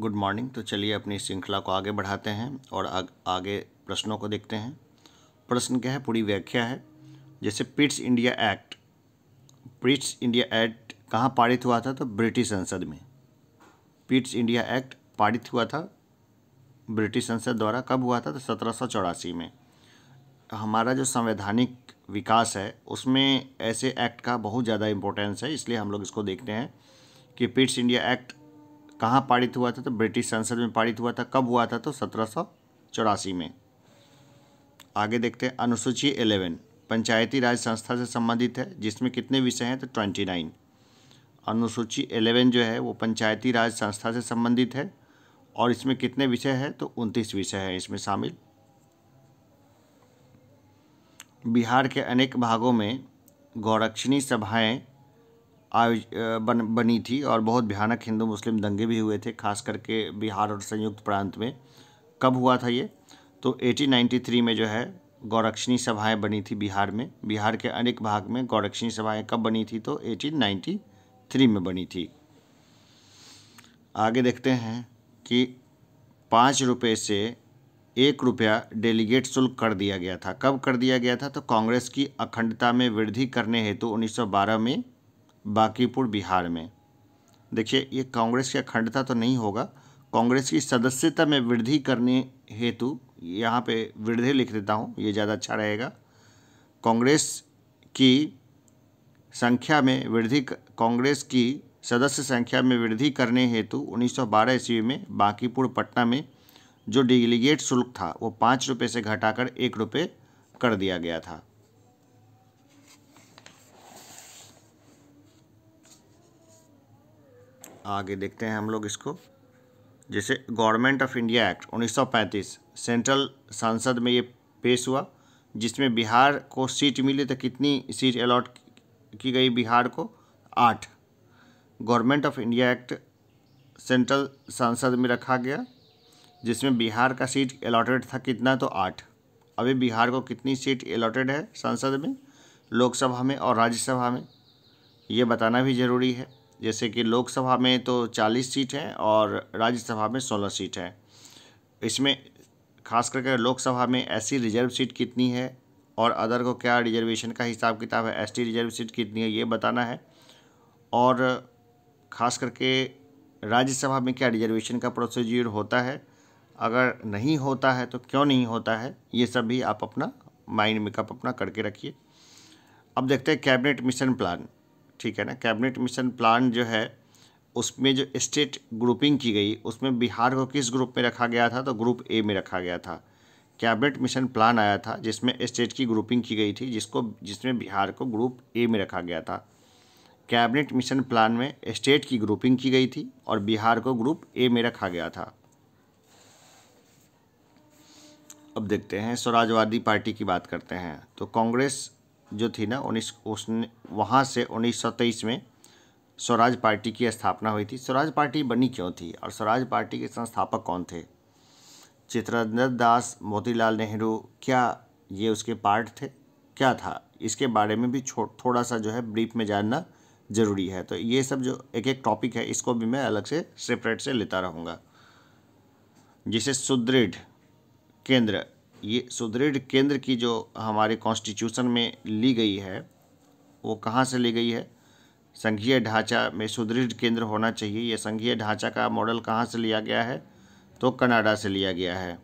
good morning तो चलिए अपनी श्रृंखला को आगे बढ़ाते हैं और आग, आगे प्रश्नों को देखते हैं प्रश्न क्या है पूरी व्याख्या है जैसे Pitt's India Act Pitt's India Act कहाँ पारित हुआ था तो ब्रिटिश संसद में पिट्स इंडिया एक्ट पारित हुआ था ब्रिटिश संसद द्वारा कब हुआ था तो सत्रह में हमारा जो संवैधानिक विकास है उसमें ऐसे एक्ट का बहुत ज़्यादा इम्पोर्टेंस है इसलिए हम लोग इसको देखते हैं कि पिट्स इंडिया एक्ट कहाँ पारित हुआ था तो ब्रिटिश संसद में पारित हुआ था कब हुआ था तो सत्रह में आगे देखते हैं अनुसूची एलेवन पंचायती राज संस्था से संबंधित है जिसमें कितने विषय हैं तो ट्वेंटी नाइन अनुसूची एलेवन जो है वो पंचायती राज संस्था से संबंधित है और इसमें कितने विषय हैं तो उनतीस विषय हैं इसमें शामिल बिहार के अनेक भागों में गौरक्षिणी सभाएं आयोज बन बनी थी और बहुत भयानक हिंदू मुस्लिम दंगे भी हुए थे खास करके बिहार और संयुक्त प्रांत में कब हुआ था ये तो 1893 में जो है गौरक्षणी सभाएं बनी थी बिहार में बिहार के अनेक भाग में गौरक्षणी सभाएं कब बनी थी तो 1893 में बनी थी आगे देखते हैं कि पाँच रुपये से एक रुपया डेलीगेट शुल्क कर दिया गया था कब कर दिया गया था तो कांग्रेस की अखंडता में वृद्धि करने हेतु तो 1912 में बांकीपुर बिहार में देखिए ये कांग्रेस की अखंडता तो नहीं होगा कांग्रेस की सदस्यता में वृद्धि करने हेतु यहाँ पे वृद्धि लिख देता हूँ ये ज़्यादा अच्छा रहेगा कांग्रेस की संख्या में वृद्धि कांग्रेस की सदस्य संख्या में वृद्धि करने हेतु 1912 ईस्वी में बांकीपुर पटना में जो डिलीगेट शुल्क था वो पाँच रुपये से घटाकर एक रुपये कर दिया गया था आगे देखते हैं हम लोग इसको जैसे Government of India Act 1935 central संसद में ये पेश हुआ जिसमें बिहार को सीट मिली तो कितनी सीट अलॉट की गई बिहार को आठ Government of India Act central संसद में रखा गया जिसमें बिहार का सीट अलॉटेड था कितना तो आठ अभी बिहार को कितनी सीट अलॉटेड है संसद में लोकसभा में और राज्यसभा में ये बताना भी ज़रूरी है जैसे कि लोकसभा में तो 40 सीट हैं और राज्यसभा में 16 सीट हैं इसमें खास करके लोकसभा में ऐसी रिजर्व सीट कितनी है और अदर को क्या रिजर्वेशन का हिसाब किताब है एसटी रिजर्व सीट कितनी है ये बताना है और ख़ास करके राज्यसभा में क्या रिजर्वेशन का प्रोसीजर होता है अगर नहीं होता है तो क्यों नहीं होता है ये सब भी आप अपना माइंड मेकअप अपना करके रखिए अब देखते हैं कैबिनेट मिशन प्लान ठीक है ना कैबिनेट मिशन प्लान जो है उसमें जो स्टेट ग्रुपिंग की गई उसमें बिहार को किस ग्रुप में रखा गया था तो ग्रुप ए में रखा गया था कैबिनेट मिशन प्लान आया था जिसमें स्टेट की ग्रुपिंग की गई थी जिसको जिसमें बिहार को ग्रुप ए में रखा गया था कैबिनेट मिशन प्लान में स्टेट की ग्रुपिंग की गई थी और बिहार को ग्रुप ए में रखा गया था अब देखते हैं स्वराजवादी पार्टी की बात करते हैं तो कांग्रेस जो थी ना उन्नीस उसने वहाँ से उन्नीस में स्वराज पार्टी की स्थापना हुई थी स्वराज पार्टी बनी क्यों थी और स्वराज पार्टी के संस्थापक कौन थे चित्रानंद दास मोतीलाल नेहरू क्या ये उसके पार्ट थे क्या था इसके बारे में भी थोड़ा सा जो है ब्रीफ में जानना ज़रूरी है तो ये सब जो एक एक टॉपिक है इसको भी मैं अलग से सेपरेट से लेता रहूँगा जिसे सुदृढ़ केंद्र ये सुदृढ़ केंद्र की जो हमारे कॉन्स्टिट्यूशन में ली गई है वो कहाँ से ली गई है संघीय ढांचा में सुदृढ़ केंद्र होना चाहिए यह संघीय ढांचा का मॉडल कहाँ से लिया गया है तो कनाडा से लिया गया है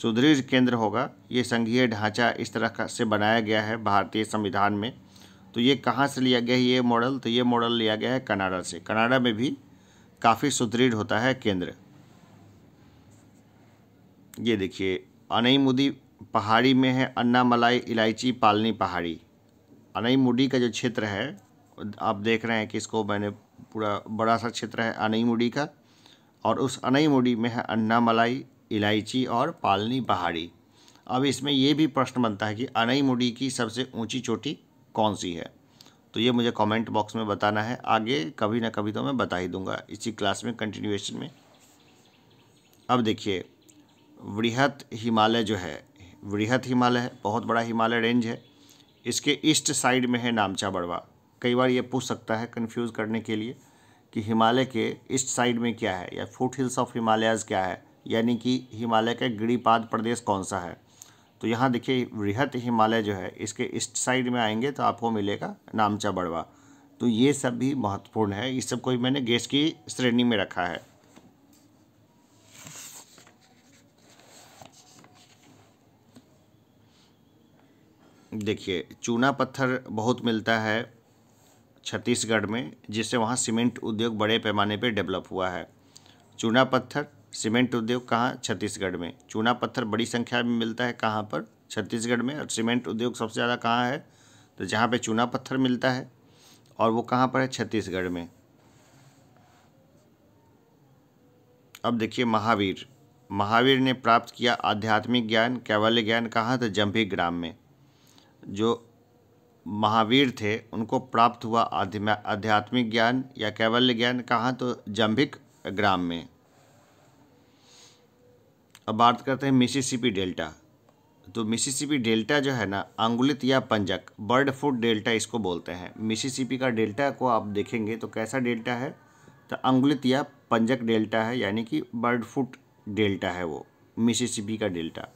सुदृढ़ केंद्र होगा ये संघीय ढांचा इस तरह का से बनाया गया है भारतीय संविधान में तो ये कहाँ से लिया गया है ये मॉडल तो ये मॉडल लिया गया है कनाडा से कनाडा में भी काफ़ी सुदृढ़ होता है केंद्र ये देखिए अनईमुदी पहाड़ी में है अन्नामलाई इलायची पालनी पहाड़ी अनईमुडी का जो क्षेत्र है आप देख रहे हैं कि इसको मैंने पूरा बड़ा सा क्षेत्र है अनईमुडी का और उस अनईमुडी में है अन्नामलाई इलायची और पालनी पहाड़ी अब इसमें ये भी प्रश्न बनता है कि अनईमुडी की सबसे ऊंची चोटी कौन सी है तो ये मुझे कमेंट बॉक्स में बताना है आगे कभी ना कभी तो मैं बता ही दूंगा इसी क्लास में कंटिन्यूएशन में अब देखिए वृहत हिमालय जो है वृहत हिमालय है बहुत बड़ा हिमालय रेंज है इसके ईस्ट साइड में है नामचा बड़वा कई बार ये पूछ सकता है कंफ्यूज करने के लिए कि हिमालय के ईस्ट साइड में क्या है या फुट हिल्स ऑफ हिमालयाज़ क्या है यानी कि हिमालय का गिरीपाद प्रदेश कौन सा है तो यहाँ देखिए वृहत हिमालय जो है इसके ईस्ट साइड में आएंगे तो आपको मिलेगा नामचा बड़वा तो ये सब भी महत्वपूर्ण है इस सब को मैंने गेस की श्रेणी में रखा है देखिए चूना पत्थर बहुत मिलता है छत्तीसगढ़ में जिससे वहाँ सीमेंट उद्योग बड़े पैमाने पर डेवलप हुआ है चूना पत्थर सीमेंट उद्योग कहाँ छत्तीसगढ़ में चूना पत्थर बड़ी संख्या में मिलता है कहाँ पर छत्तीसगढ़ में और सीमेंट उद्योग सबसे ज़्यादा कहाँ है तो जहाँ पे चूना पत्थर मिलता है और वो कहाँ पर है छत्तीसगढ़ में अब देखिए महावीर महावीर ने प्राप्त किया आध्यात्मिक ज्ञान कैवल्य ज्ञान कहाँ तो जम्भी ग्राम में जो महावीर थे उनको प्राप्त हुआ आध्यात्मिक ज्ञान या कैवल्य ज्ञान कहाँ तो जंभिक ग्राम में अब बात करते हैं मिसिसिपी डेल्टा तो मिसिसिपी डेल्टा जो है ना अंगुलित या पंजक बर्ड फुट डेल्टा इसको बोलते हैं मिसिसिपी का डेल्टा को आप देखेंगे तो कैसा डेल्टा है तो अंगुलित या पंजक डेल्टा है यानी कि बर्ड फुट डेल्टा है वो मिसिसिपी का डेल्टा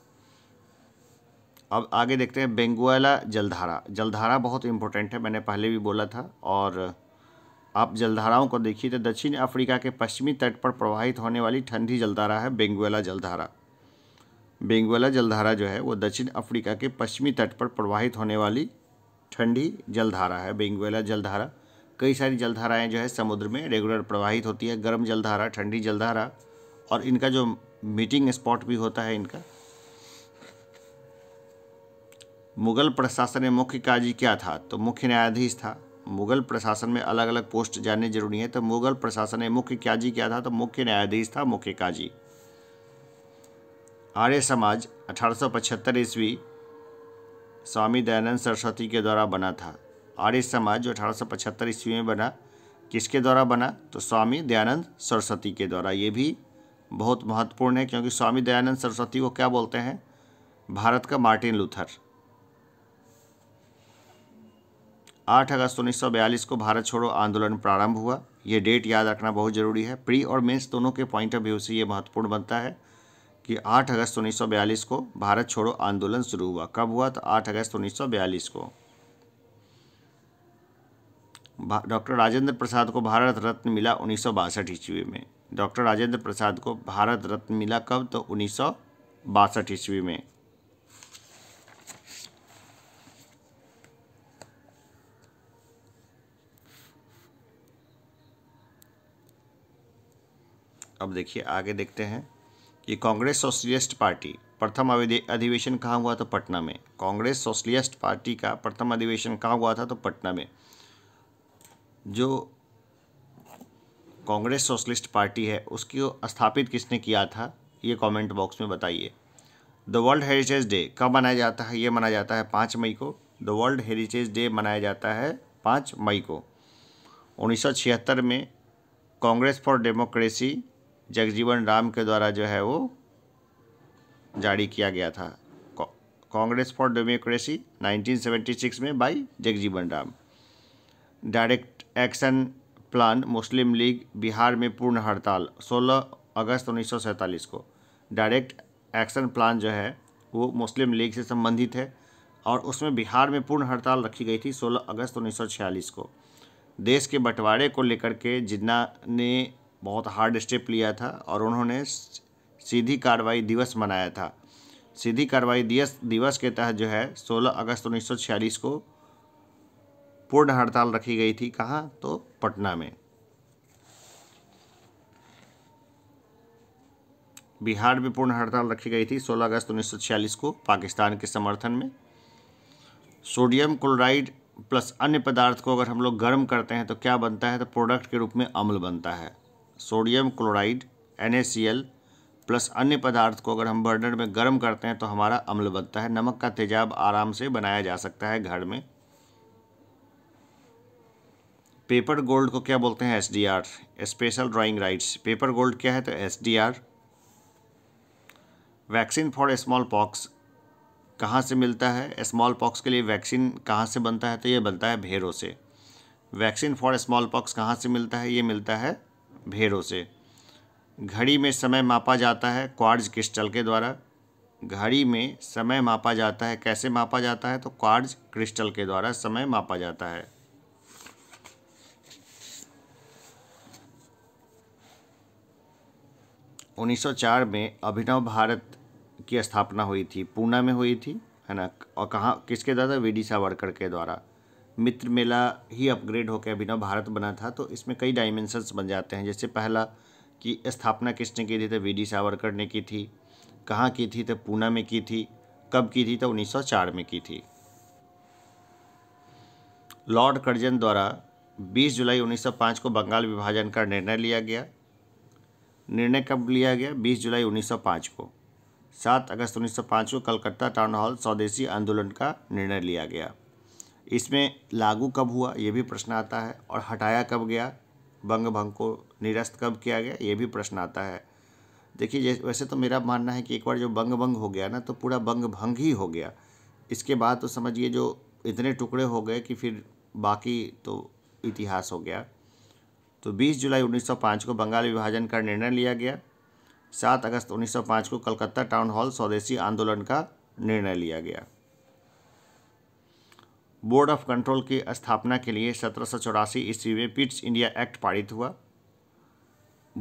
अब आगे देखते हैं बेंगुआला जलधारा जलधारा बहुत इंपॉर्टेंट है मैंने पहले भी बोला था और आप जलधाराओं को देखिए तो दक्षिण अफ्रीका के पश्चिमी तट पर प्रवाहित होने वाली ठंडी जलधारा है बेंगुएला जलधारा बेंगुएला जलधारा जो है वो दक्षिण अफ्रीका के पश्चिमी तट पर प्रवाहित होने वाली ठंडी जलधारा है बेंगुएला जलधारा कई सारी जलधाराएँ जो है समुद्र में रेगुलर प्रवाहित होती है गर्म जलधारा ठंडी जलधारा और इनका जो मीटिंग स्पॉट भी होता है इनका मुगल प्रशासन में मुख्य काजी क्या था तो मुख्य न्यायाधीश था मुगल प्रशासन में अलग अलग पोस्ट जानने जरूरी है तो मुगल प्रशासन में मुख्य काजी क्या था तो मुख्य न्यायाधीश था मुख्य काजी आर्य समाज अठारह ईस्वी स्वामी दयानंद सरस्वती के द्वारा बना था आर्य समाज जो अठारह ईस्वी में बना किसके द्वारा बना तो स्वामी दयानंद सरस्वती के द्वारा ये भी बहुत महत्वपूर्ण है क्योंकि स्वामी दयानंद सरस्वती को क्या बोलते हैं भारत का मार्टिन लूथर आठ अगस्त उन्नीस को भारत छोड़ो आंदोलन प्रारंभ हुआ ये डेट याद रखना बहुत ज़रूरी है प्री और मेंस दोनों के पॉइंट ऑफ व्यू से ये महत्वपूर्ण बनता है कि आठ अगस्त उन्नीस को भारत छोड़ो आंदोलन शुरू हुआ कब हुआ तो आठ अगस्त उन्नीस को डॉक्टर राजेंद्र प्रसाद को भारत रत्न मिला उन्नीस सौ ईस्वी में डॉक्टर राजेंद्र प्रसाद को भारत रत्न मिला कब तो उन्नीस सौ ईस्वी में अब देखिए आगे देखते हैं कि कांग्रेस सोशलिस्ट पार्टी प्रथम अधिवेशन कहाँ हुआ था पटना में कांग्रेस सोशलिस्ट पार्टी का प्रथम अधिवेशन कहाँ हुआ था तो पटना में जो कांग्रेस सोशलिस्ट पार्टी है उसकी स्थापित किसने किया था ये कमेंट बॉक्स में बताइए द वर्ल्ड हेरिटेज डे कब मनाया जाता है ये मनाया जाता है पाँच मई को द वर्ल्ड हेरिटेज डे मनाया जाता है पाँच मई को उन्नीस में कांग्रेस फॉर डेमोक्रेसी जगजीवन राम के द्वारा जो है वो जारी किया गया था कांग्रेस फॉर डेमोक्रेसी 1976 में by Jagjivan Ram direct action plan Muslim League Bihar में पूर्ण हड़ताल 16 अगस्त उन्नीस को डायरेक्ट एक्शन प्लान जो है वो मुस्लिम लीग से संबंधित है और उसमें बिहार में पूर्ण हड़ताल रखी गई थी 16 अगस्त 1946 को देश के बंटवारे को लेकर के जिन्ना ने बहुत हार्ड स्टेप लिया था और उन्होंने सीधी कार्रवाई दिवस मनाया था सीधी कार्रवाई दिवस दिवस के तहत जो है 16 अगस्त 1946 को पूर्ण हड़ताल रखी गई थी कहाँ तो पटना में बिहार में पूर्ण हड़ताल रखी गई थी 16 अगस्त 1946 को पाकिस्तान के समर्थन में सोडियम क्लोराइड प्लस अन्य पदार्थ को अगर हम लोग गर्म करते हैं तो क्या बनता है तो प्रोडक्ट के रूप में अम्ल बनता है सोडियम क्लोराइड एन प्लस अन्य पदार्थ को अगर हम बर्नर में गर्म करते हैं तो हमारा अम्ल बनता है नमक का तेजाब आराम से बनाया जा सकता है घर में पेपर गोल्ड को क्या बोलते हैं S D R special drawing rights paper gold क्या है तो S D R vaccine for smallpox कहाँ से मिलता है स्मॉल पॉक्स के लिए वैक्सीन कहाँ से बनता है तो ये बनता है भेरों से वैक्सीन फॉर स्मॉल पॉक्स कहाँ से मिलता है ये मिलता है भेड़ों से घड़ी में समय मापा जाता है क्वार्ज क्रिस्टल के द्वारा घड़ी में समय मापा जाता है कैसे मापा जाता है तो क्वार्ज क्रिस्टल के द्वारा समय मापा जाता है उन्नीस में अभिनव भारत की स्थापना हुई थी पूना में हुई थी है ना और कहाँ किसके द्वारा वी डी सावरकर के द्वारा मित्र मेला ही अपग्रेड होकर अभिनव भारत बना था तो इसमें कई डायमेंशंस बन जाते हैं जैसे पहला कि स्थापना किसने की थी तो वी डी सावरकर ने की थी कहाँ की थी तो पूना में की थी कब की थी तो 1904 में की थी लॉर्ड कर्जन द्वारा 20 जुलाई 1905 को बंगाल विभाजन का निर्णय लिया गया निर्णय कब लिया गया 20 जुलाई 1905 को 7 अगस्त 1905 को कलकत्ता टाउन हॉल स्वदेशी आंदोलन का निर्णय लिया गया इसमें लागू कब हुआ ये भी प्रश्न आता है और हटाया कब गया बंग भंग को निरस्त कब किया गया ये भी प्रश्न आता है देखिए वैसे तो मेरा मानना है कि एक बार जो बंग भंग हो गया ना तो पूरा बंग भंग ही हो गया इसके बाद तो समझिए जो इतने टुकड़े हो गए कि फिर बाकी तो इतिहास हो गया तो 20 जुलाई 1905 को बंगाल विभाजन का निर्णय लिया गया 7 अगस्त 1905 को कलकत्ता टाउन हॉल स्वदेशी आंदोलन का निर्णय लिया गया बोर्ड ऑफ कंट्रोल की स्थापना के लिए सत्रह सौ चौरासी ईस्वी में पिट्स इंडिया एक्ट पारित हुआ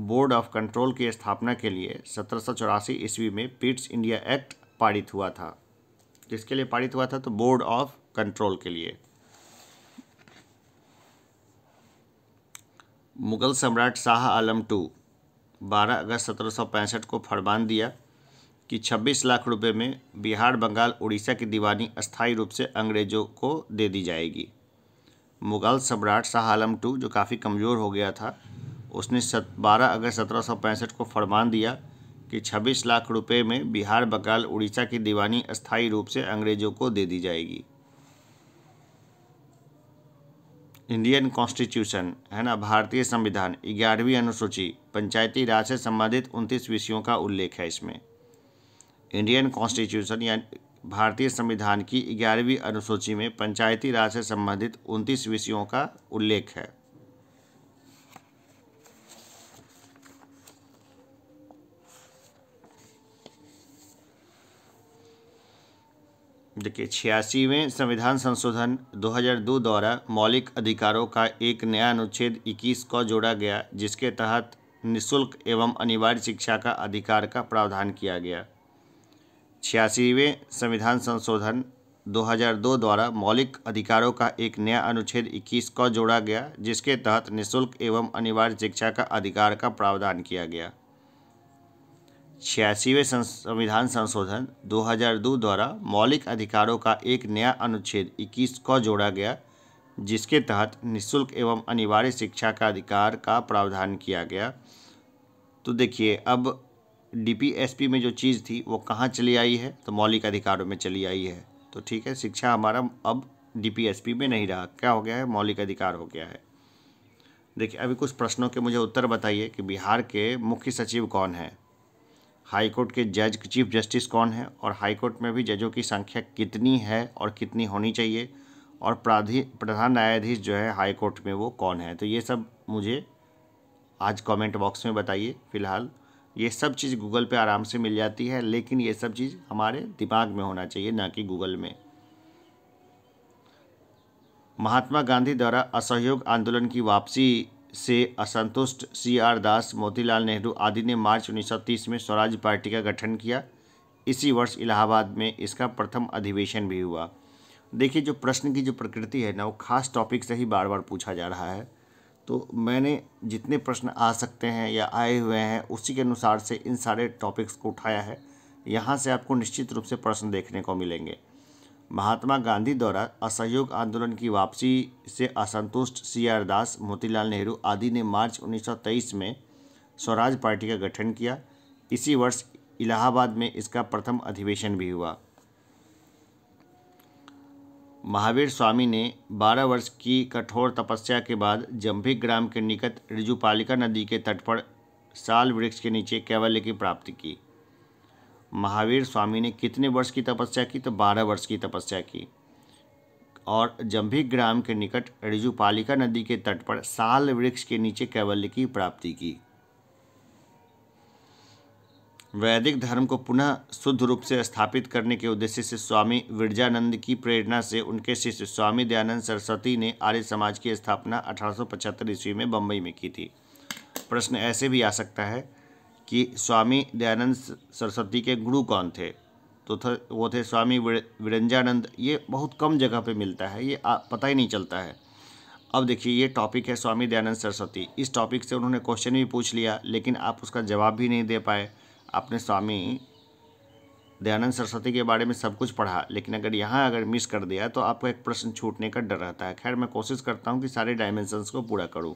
बोर्ड ऑफ कंट्रोल की स्थापना के लिए सत्रह सौ चौरासी ईस्वी में पिट्स इंडिया एक्ट पारित हुआ था किसके लिए पारित हुआ था तो बोर्ड ऑफ कंट्रोल के लिए मुगल सम्राट शाह आलम टू बारह अगस्त सत्रह सौ पैंसठ को फरमान दिया कि 26 लाख रुपए में बिहार बंगाल उड़ीसा की दीवानी अस्थायी रूप से अंग्रेज़ों को दे दी जाएगी मुगल सम्राट शाह आलम टू जो काफ़ी कमज़ोर हो गया था उसने सत बारह अगस्त सत्रह को फरमान दिया कि 26 लाख रुपए में बिहार बंगाल उड़ीसा की दीवानी अस्थायी रूप से अंग्रेज़ों को दे दी जाएगी इंडियन कॉन्स्टिट्यूशन है ना भारतीय संविधान ग्यारहवीं अनुसूची पंचायती राज से संबंधित उनतीस विषयों का उल्लेख है इसमें इंडियन कॉन्स्टिट्यूशन या भारतीय संविधान की ग्यारहवीं अनुसूची में पंचायती राज से संबंधित उनतीस विषयों का उल्लेख है देखिए छियासीवें संविधान संशोधन 2002 द्वारा मौलिक अधिकारों का एक नया अनुच्छेद 21 को जोड़ा गया जिसके तहत निशुल्क एवं अनिवार्य शिक्षा का अधिकार का प्रावधान किया गया छियासीवें संविधान संशोधन 2002 द्वारा मौलिक अधिकारों का एक नया अनुच्छेद 21 को जोड़ा गया जिसके तहत निशुल्क एवं अनिवार्य शिक्षा का अधिकार का प्रावधान किया गया छियासीवें संविधान संशोधन 2002 द्वारा मौलिक अधिकारों का एक नया अनुच्छेद 21 को जोड़ा गया जिसके तहत निशुल्क एवं अनिवार्य शिक्षा का अधिकार का प्रावधान किया गया तो देखिए अब डीपीएसपी में जो चीज़ थी वो कहाँ चली आई है तो मौलिक अधिकारों में चली आई है तो ठीक है शिक्षा हमारा अब डीपीएसपी में नहीं रहा क्या हो गया है मौलिक अधिकार हो गया है देखिए अभी कुछ प्रश्नों के मुझे उत्तर बताइए कि बिहार के मुख्य सचिव कौन है हाईकोर्ट के जज चीफ जस्टिस कौन है और हाईकोर्ट में भी जजों की संख्या कितनी है और कितनी होनी चाहिए और प्राधि प्रधान न्यायाधीश जो है हाईकोर्ट में वो कौन है तो ये सब मुझे आज कमेंट बॉक्स में बताइए फ़िलहाल ये सब चीज़ गूगल पे आराम से मिल जाती है लेकिन ये सब चीज़ हमारे दिमाग में होना चाहिए ना कि गूगल में महात्मा गांधी द्वारा असहयोग आंदोलन की वापसी से असंतुष्ट सी आर दास मोतीलाल नेहरू आदि ने मार्च 1930 में स्वराज पार्टी का गठन किया इसी वर्ष इलाहाबाद में इसका प्रथम अधिवेशन भी हुआ देखिए जो प्रश्न की जो प्रकृति है ना वो खास टॉपिक से ही बार बार पूछा जा रहा है तो मैंने जितने प्रश्न आ सकते हैं या आए हुए हैं उसी के अनुसार से इन सारे टॉपिक्स को उठाया है यहाँ से आपको निश्चित रूप से प्रश्न देखने को मिलेंगे महात्मा गांधी द्वारा असहयोग आंदोलन की वापसी से असंतुष्ट सी आर दास मोतीलाल नेहरू आदि ने मार्च 1923 में स्वराज पार्टी का गठन किया इसी वर्ष इलाहाबाद में इसका प्रथम अधिवेशन भी हुआ महावीर स्वामी ने 12 वर्ष की कठोर तपस्या के बाद जम्भी ग्राम के निकट रिजुपालिका नदी के तट पर साल वृक्ष के नीचे कैवल्य की प्राप्ति की महावीर स्वामी ने कितने वर्ष की तपस्या की तो 12 वर्ष की तपस्या की और जम्भी ग्राम के निकट रिजुपालिका नदी के तट पर साल वृक्ष के नीचे कैवल्य की प्राप्ति की वैदिक धर्म को पुनः शुद्ध रूप से स्थापित करने के उद्देश्य से स्वामी विरजानंद की प्रेरणा से उनके शिष्य स्वामी दयानंद सरस्वती ने आर्य समाज की स्थापना 1875 ईस्वी में बम्बई में की थी प्रश्न ऐसे भी आ सकता है कि स्वामी दयानंद सरस्वती के गुरु कौन थे तो थे वो थे स्वामी विरंजानंद ये बहुत कम जगह पे मिलता है ये आ, पता ही नहीं चलता है अब देखिए ये टॉपिक है स्वामी दयानंद सरस्वती इस टॉपिक से उन्होंने क्वेश्चन भी पूछ लिया लेकिन आप उसका जवाब भी नहीं दे पाए आपने स्वामी दयानंद सरस्वती के बारे में सब कुछ पढ़ा लेकिन अगर यहाँ अगर मिस कर दिया तो आपको एक प्रश्न छूटने का डर रहता है खैर मैं कोशिश करता हूँ कि सारे डायमेंशंस को पूरा करूँ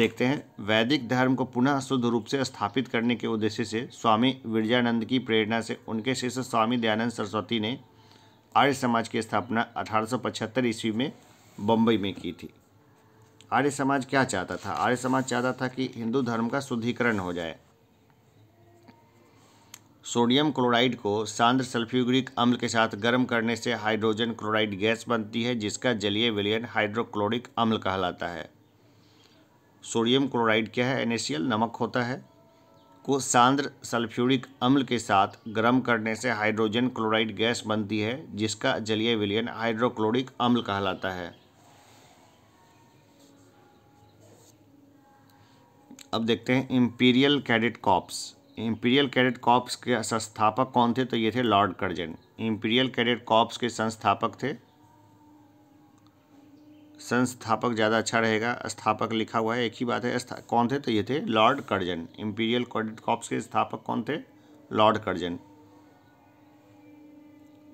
देखते हैं वैदिक धर्म को पुनः शुद्ध रूप से स्थापित करने के उद्देश्य से स्वामी विरजानंद की प्रेरणा से उनके शिष्य स्वामी दयानंद सरस्वती ने आर्य समाज की स्थापना अठारह ईस्वी में बम्बई में की थी आर्य समाज क्या चाहता था आर्य समाज चाहता था कि हिंदू धर्म का शुद्धिकरण हो जाए सोडियम क्लोराइड को सांद्र सल्फ्यूग्रिक अम्ल के साथ गर्म करने से हाइड्रोजन क्लोराइड गैस बनती है जिसका जलीय विलयन हाइड्रोक्लोरिक अम्ल कहलाता है सोडियम क्लोराइड क्या है एन नमक होता है को सांद्र सल्फ्यूरिक अम्ल के साथ गर्म करने से हाइड्रोजन क्लोराइड गैस बनती है जिसका जलीय विलयन हाइड्रोक्लोरिक अम्ल कहलाता है अब देखते हैं Imperial Cadet Corps Imperial Cadet Corps के संस्थापक कौन थे तो ये थे Lord Curzon Imperial Cadet Corps के संस्थापक थे संस्थापक ज़्यादा अच्छा रहेगा स्थापक लिखा हुआ है एक ही बात है कौन थे तो ये थे Lord Curzon Imperial Cadet Corps के स्थापक कौन थे लॉर्ड कर्जन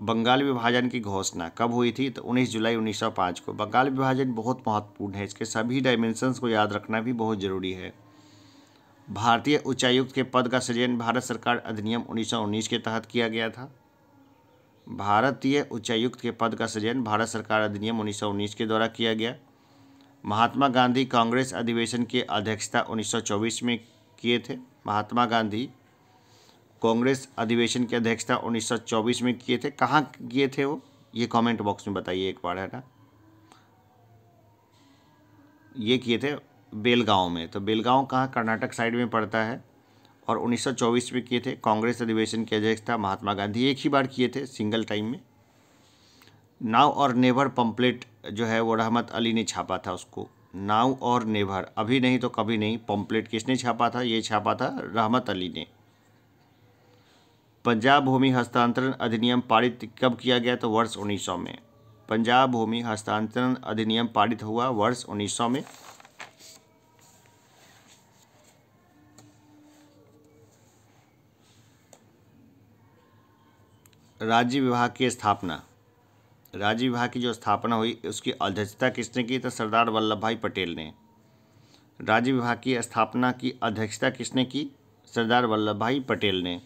बंगाल विभाजन की घोषणा कब हुई थी तो 19 जुलाई 1905 को बंगाल विभाजन बहुत महत्वपूर्ण है इसके सभी डायमेंशंस को याद रखना भी बहुत ज़रूरी है भारतीय उच्चायुक्त के पद का सृजन भारत सरकार अधिनियम 1919 के तहत किया गया था भारतीय उच्चायुक्त के पद का सृजन भारत सरकार अधिनियम 1919 के द्वारा किया गया महात्मा गांधी कांग्रेस अधिवेशन के अध्यक्षता 1924 में किए थे महात्मा गांधी कांग्रेस अधिवेशन की अध्यक्षता 1924 में किए थे कहाँ किए थे वो ये कमेंट बॉक्स में बताइए एक बार है ना ये किए थे बेलगांव में तो बेलगांव कहाँ कर्नाटक साइड में पड़ता है और 1924 में किए थे कांग्रेस अधिवेशन की अध्यक्षता महात्मा गांधी एक ही बार किए थे सिंगल टाइम में नाव और नेवर पम्पलेट जो है वो रहमत अली ने छापा था उसको नाव और नेवर अभी नहीं तो कभी नहीं पम्पलेट किसने छापा था ये छापा था रहमत अली ने पंजाब भूमि हस्तांतरण अधिनियम पारित कब किया गया तो वर्ष 1900 में पंजाब भूमि हस्तांतरण अधिनियम पारित हुआ वर्ष 1900 में राज्य विभाग की स्थापना राज्य विभाग की जो स्थापना हुई उसकी अध्यक्षता किसने की तो सरदार वल्लभ भाई पटेल ने राज्य विभाग की स्थापना की अध्यक्षता किसने की सरदार वल्लभ भाई पटेल ने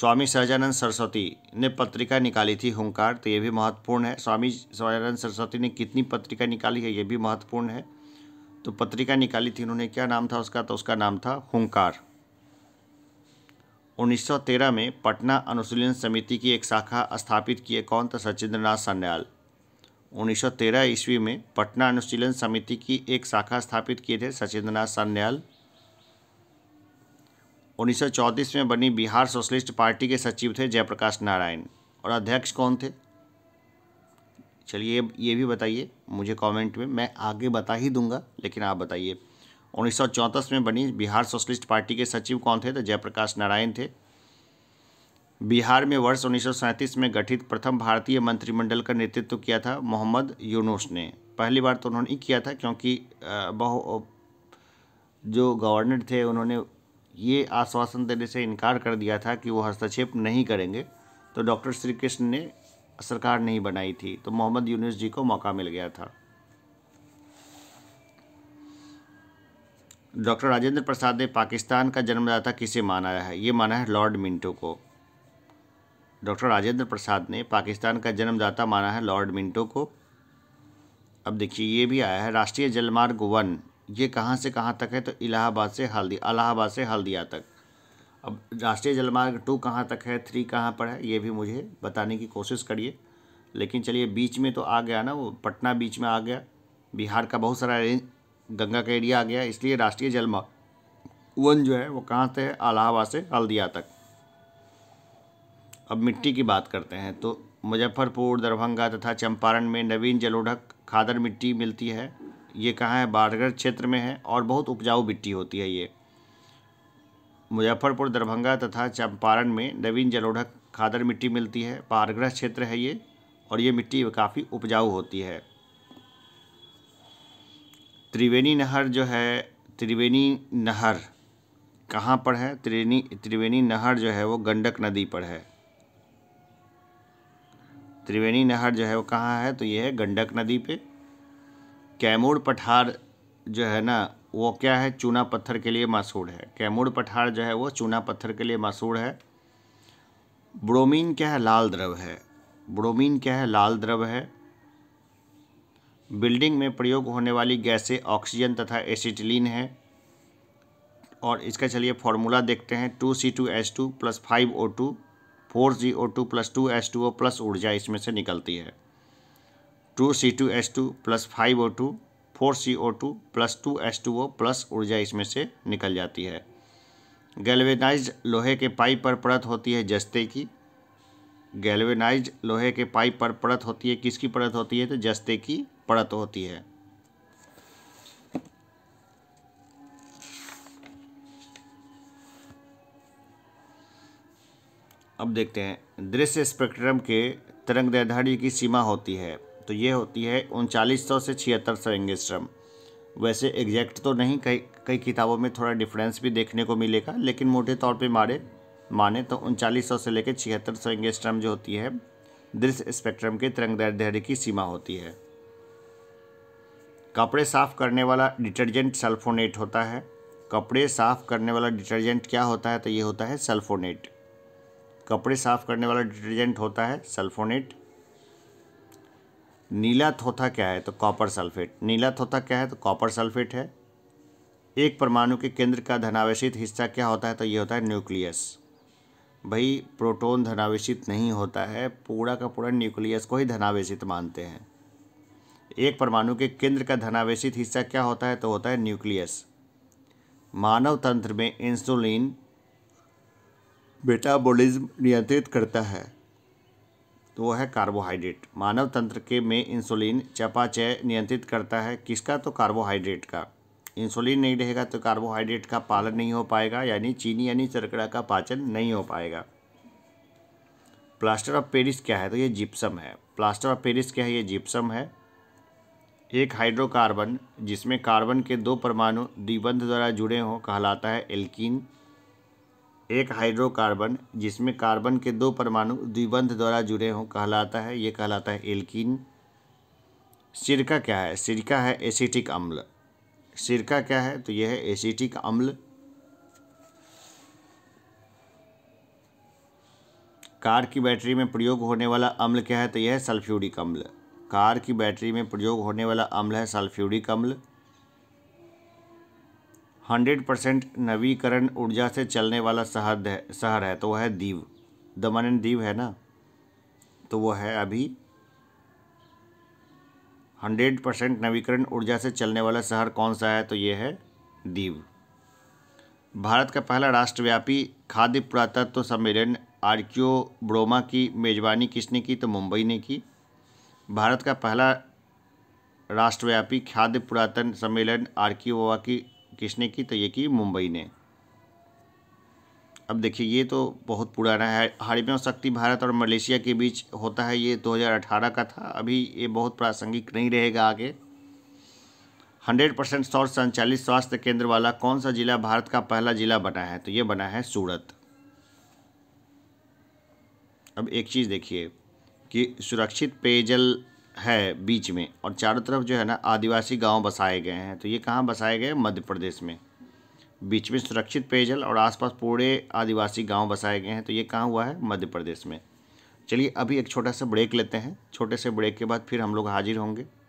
स्वामी सहजानंद सरस्वती ने पत्रिका निकाली थी हुंकार तो ये भी महत्वपूर्ण है स्वामी सहजानंद सरस्वती ने कितनी पत्रिका निकाली है ये भी महत्वपूर्ण है तो पत्रिका निकाली थी उन्होंने क्या नाम था उसका तो उसका नाम था हुंकार 1913 में पटना अनुशीलन समिति की एक शाखा स्थापित किए कौन था सचिंद्रनाथ सन्याल 1913 ईस्वी में पटना अनुशीलन समिति की एक शाखा स्थापित किए थे सचिंद्रनाथ सन्याल 1934 में बनी बिहार सोशलिस्ट पार्टी के सचिव थे जयप्रकाश नारायण और अध्यक्ष कौन थे चलिए ये भी बताइए मुझे कमेंट में मैं आगे बता ही दूंगा लेकिन आप बताइए उन्नीस में बनी बिहार सोशलिस्ट पार्टी के सचिव कौन थे तो जयप्रकाश नारायण थे बिहार में वर्ष उन्नीस में गठित प्रथम भारतीय मंत्रिमंडल का नेतृत्व किया था मोहम्मद यूनुस ने पहली बार तो उन्होंने ही किया था क्योंकि बहु जो गवर्नर थे उन्होंने ये आश्वासन देने से इनकार कर दिया था कि वो हस्तक्षेप नहीं करेंगे तो डॉक्टर श्री कृष्ण ने सरकार नहीं बनाई थी तो मोहम्मद यूनुस जी को मौका मिल गया था डॉक्टर राजेंद्र प्रसाद ने पाकिस्तान का जन्मदाता किसे माना है ये माना है लॉर्ड मिंटो को डॉक्टर राजेंद्र प्रसाद ने पाकिस्तान का जन्मदाता माना है लॉर्ड मिंटो को अब देखिए ये भी आया है राष्ट्रीय जलमार्ग वन ये कहाँ से कहाँ तक है तो इलाहाबाद से हल्दी अलाहाबाद से हल्दिया तक अब राष्ट्रीय जलमार्ग टू कहाँ तक है थ्री कहाँ पर है ये भी मुझे बताने की कोशिश करिए लेकिन चलिए बीच में तो आ गया ना वो पटना बीच में आ गया बिहार का बहुत सारा गंगा का एरिया आ गया इसलिए राष्ट्रीय वन जो है वो कहाँ से अलाहाबाद से हल्दिया तक अब मिट्टी की बात करते हैं तो मुजफ्फरपुर दरभंगा तथा चंपारण में नवीन जलोढ़क खादर मिट्टी मिलती है ये कहाँ है बाढ़गढ़ क्षेत्र में है और बहुत उपजाऊ मिट्टी होती है ये मुजफ्फरपुर दरभंगा तथा चंपारण में नवीन जलोढ़क खादर मिट्टी मिलती है बाढ़गढ़ क्षेत्र है ये और ये मिट्टी काफ़ी उपजाऊ होती है त्रिवेणी नहर जो है त्रिवेणी नहर कहाँ पर है त्रिवेणी त्रिवेणी नहर जो है वो गंडक नदी पर है त्रिवेणी नहर जो है वो कहाँ है तो ये है गंडक नदी पे कैमूर पठार जो है ना वो क्या है चूना पत्थर के लिए मशहूर है कैमूर पठार जो है वो चूना पत्थर के लिए मशहूर है ब्रोमीन क्या है लाल द्रव है ब्रोमीन क्या है लाल द्रव है बिल्डिंग में प्रयोग होने वाली गैसें ऑक्सीजन तथा एसिटिलीन है और इसका चलिए फॉर्मूला देखते हैं two C two H two plus five O two four G O two plus two H two O plus ऊर्जा इसमें से निकलती है two C two H two plus five O two four C O two plus two H two O plus ऊर्जा इसमें से निकल जाती है गैल्वेनाइज लोहे के पाइप पर परत होती है जस्ते की गैल्वेनाइज लोहे के पाइप पर परत होती है किसकी परत होती है तो जस्ते की परत तो होती है अब देखते हैं दृश्य स्पेक्ट्रम के तरंग दैधारी की सीमा होती है तो ये होती है उनचालीस सौ से छिहत्तर सौ एंगेस्ट्रम वैसे एग्जैक्ट तो नहीं कई कई किताबों में थोड़ा डिफरेंस भी देखने को मिलेगा लेकिन मोटे तौर पे मारे माने तो उनचालीस सौ से लेकर छिहत्तर सौ एंगेस्ट्रम जो होती है दृश्य स्पेक्ट्रम के तरंग दैधारी की सीमा होती है कपड़े साफ़ करने वाला डिटर्जेंट सल्फोनेट होता है कपड़े साफ़ करने वाला डिटर्जेंट क्या होता है तो ये होता है सल्फोनेट कपड़े साफ़ करने वाला डिटर्जेंट होता है सल्फोनेट नीला थोथा क्या है तो कॉपर सल्फेट नीला थोथा क्या है तो कॉपर सल्फेट है एक परमाणु के केंद्र का धनावेशित हिस्सा क्या होता है तो ये होता है न्यूक्लियस भाई प्रोटोन धनावेशित नहीं होता है पूरा का पूरा न्यूक्लियस को ही धनावेशित मानते हैं एक परमाणु के केंद्र का धनावेशित हिस्सा क्या होता है तो होता है न्यूक्लियस मानव तंत्र में इंसुलिन मेटाबॉलिज्म नियंत्रित करता है तो वह है कार्बोहाइड्रेट मानव तंत्र के में इंसुलिन चपाचय नियंत्रित करता है किसका तो कार्बोहाइड्रेट का इंसुलिन नहीं रहेगा तो कार्बोहाइड्रेट का पालन नहीं हो पाएगा यानी चीनी यानी चरकड़ा का पाचन नहीं हो पाएगा प्लास्टर ऑफ पेरिस क्या है तो ये जिप्सम है प्लास्टर ऑफ पेरिस क्या है ये जिप्सम है एक हाइड्रोकार्बन जिसमें कार्बन के दो परमाणु द्विबंध द्वारा जुड़े हों कहलाता है एल्कीन एक हाइड्रोकार्बन जिसमें कार्बन के दो परमाणु द्विबंध द्वारा जुड़े हों कहलाता है ये कहलाता है एल्कीन सिरका क्या है सिरका है एसिटिक अम्ल सिरका क्या है तो यह है एसिटिक अम्ल कार की बैटरी में प्रयोग होने वाला अम्ल क्या है तो यह है सल्फ्यूरिक अम्ल कार की बैटरी में प्रयोग होने वाला अम्ल है सल्फ्यूरिक अम्ल हंड्रेड परसेंट नवीकरण ऊर्जा से चलने वाला शहर है शहर है तो वह है दीव दमन एंड दीव है ना तो वह है अभी हंड्रेड परसेंट नवीकरण ऊर्जा से चलने वाला शहर कौन सा है तो ये है दीव भारत का पहला राष्ट्रव्यापी खाद्य पुरातत्व सम्मेलन आर्क्यो ब्रोमा की मेज़बानी किसने की तो मुंबई ने की भारत का पहला राष्ट्रव्यापी खाद्य पुरातन सम्मेलन आर की किसने की तो ये की मुंबई ने अब देखिए ये तो बहुत पुराना है हारिमियों शक्ति भारत और मलेशिया के बीच होता है ये 2018 का था अभी ये बहुत प्रासंगिक नहीं रहेगा आगे 100 परसेंट सौर संचालित स्वास्थ्य केंद्र वाला कौन सा जिला भारत का पहला जिला बना है तो ये बना है सूरत अब एक चीज़ देखिए कि सुरक्षित पेयजल है बीच में और चारों तरफ जो है ना आदिवासी गांव बसाए गए हैं तो ये कहाँ बसाए गए मध्य प्रदेश में बीच में सुरक्षित पेयजल और आसपास पूरे आदिवासी गांव बसाए गए हैं तो ये कहाँ हुआ है मध्य प्रदेश में चलिए अभी एक छोटा सा ब्रेक लेते हैं छोटे से ब्रेक के बाद फिर हम लोग हाजिर होंगे